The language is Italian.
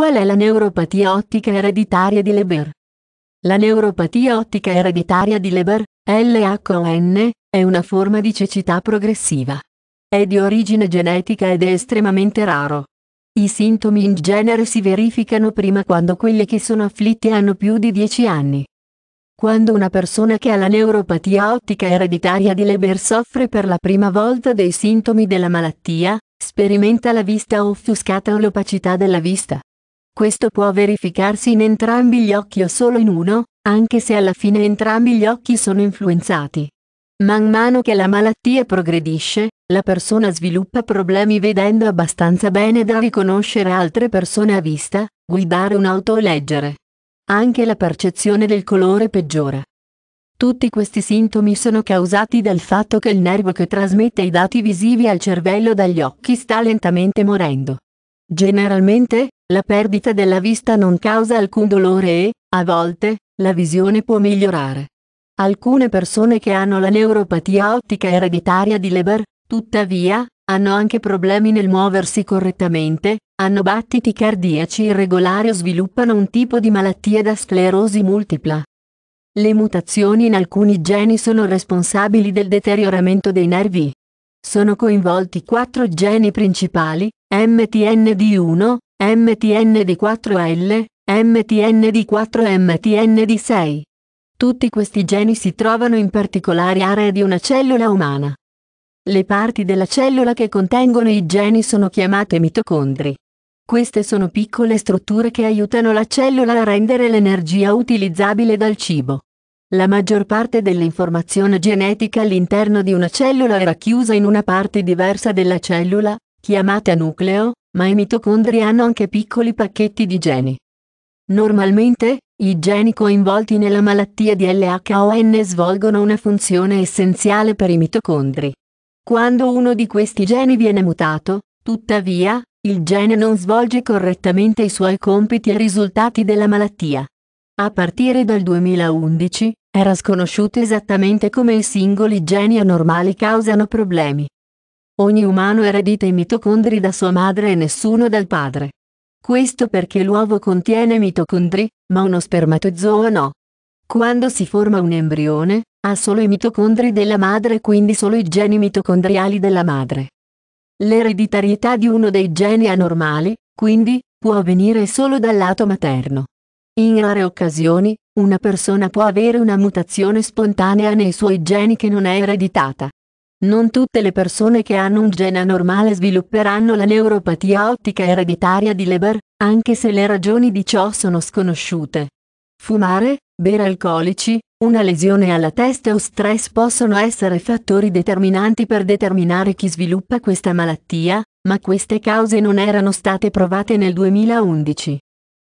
Qual è la neuropatia ottica ereditaria di Leber? La neuropatia ottica ereditaria di Leber, LHON, è una forma di cecità progressiva. È di origine genetica ed è estremamente raro. I sintomi in genere si verificano prima quando quelli che sono afflitti hanno più di 10 anni. Quando una persona che ha la neuropatia ottica ereditaria di Leber soffre per la prima volta dei sintomi della malattia, sperimenta la vista offuscata o l'opacità della vista. Questo può verificarsi in entrambi gli occhi o solo in uno, anche se alla fine entrambi gli occhi sono influenzati. Man mano che la malattia progredisce, la persona sviluppa problemi vedendo abbastanza bene da riconoscere altre persone a vista, guidare un'auto o leggere. Anche la percezione del colore peggiora. Tutti questi sintomi sono causati dal fatto che il nervo che trasmette i dati visivi al cervello dagli occhi sta lentamente morendo. Generalmente, la perdita della vista non causa alcun dolore e, a volte, la visione può migliorare. Alcune persone che hanno la neuropatia ottica ereditaria di Leber, tuttavia, hanno anche problemi nel muoversi correttamente, hanno battiti cardiaci irregolari o sviluppano un tipo di malattia da sclerosi multipla. Le mutazioni in alcuni geni sono responsabili del deterioramento dei nervi. Sono coinvolti quattro geni principali, MTND1, MTND4L, MTND4 e MTND6. Tutti questi geni si trovano in particolari aree di una cellula umana. Le parti della cellula che contengono i geni sono chiamate mitocondri. Queste sono piccole strutture che aiutano la cellula a rendere l'energia utilizzabile dal cibo. La maggior parte dell'informazione genetica all'interno di una cellula è racchiusa in una parte diversa della cellula, chiamata nucleo, ma i mitocondri hanno anche piccoli pacchetti di geni. Normalmente, i geni coinvolti nella malattia di LHON svolgono una funzione essenziale per i mitocondri. Quando uno di questi geni viene mutato, tuttavia, il gene non svolge correttamente i suoi compiti e risultati della malattia. A partire dal 2011, era sconosciuto esattamente come i singoli geni anormali causano problemi. Ogni umano eredita i mitocondri da sua madre e nessuno dal padre. Questo perché l'uovo contiene mitocondri, ma uno spermatozoo no. Quando si forma un embrione, ha solo i mitocondri della madre e quindi solo i geni mitocondriali della madre. L'ereditarietà di uno dei geni anormali, quindi, può avvenire solo dal lato materno. In rare occasioni, una persona può avere una mutazione spontanea nei suoi geni che non è ereditata. Non tutte le persone che hanno un gene anormale svilupperanno la neuropatia ottica ereditaria di Leber, anche se le ragioni di ciò sono sconosciute. Fumare, bere alcolici, una lesione alla testa o stress possono essere fattori determinanti per determinare chi sviluppa questa malattia, ma queste cause non erano state provate nel 2011.